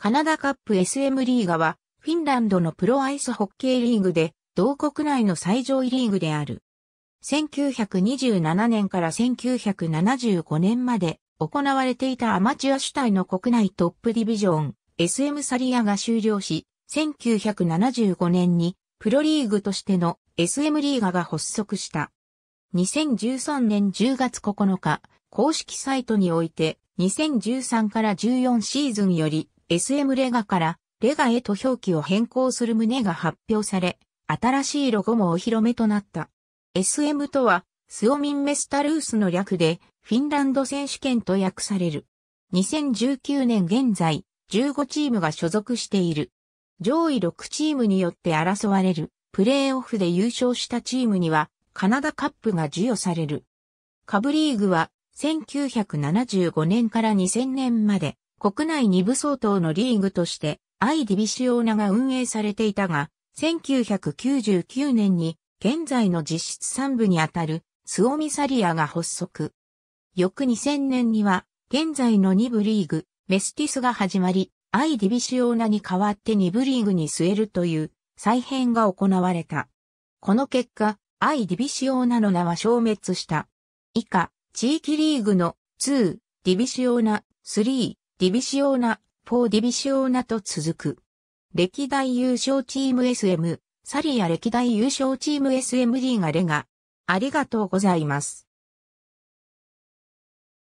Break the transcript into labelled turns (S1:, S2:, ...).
S1: カナダカップ SM リーガは、フィンランドのプロアイスホッケーリーグで、同国内の最上位リーグである。1927年から1975年まで行われていたアマチュア主体の国内トップディビジョン SM サリアが終了し、1975年にプロリーグとしての SM リーガが発足した。2013年10月9日、公式サイトにおいて2013から14シーズンより SM レガからレガへと表記を変更する旨が発表され、新しいロゴもお披露目となった。SM とは、スオミンメスタルースの略で、フィンランド選手権と訳される。2019年現在、15チームが所属している。上位6チームによって争われる、プレーオフで優勝したチームには、カナダカップが授与される。カブリーグは、1975年から2000年まで、国内二部相当のリーグとして、アイディビシオーナが運営されていたが、1999年に、現在の実質三部にあたる、スオミサリアが発足。翌2000年には、現在の二部リーグ、メスティスが始まり、アイディビシオーナに代わって二部リーグに据えるという再編が行われた。この結果、アイディビシオーナの名は消滅した。以下、地域リーグの2、ディビシオーナ、3、ディビシオーナ、フォーディビシオーナと続く。歴代優勝チーム SM、サリア歴代優勝チーム SMD がレガ。ありがとうございます。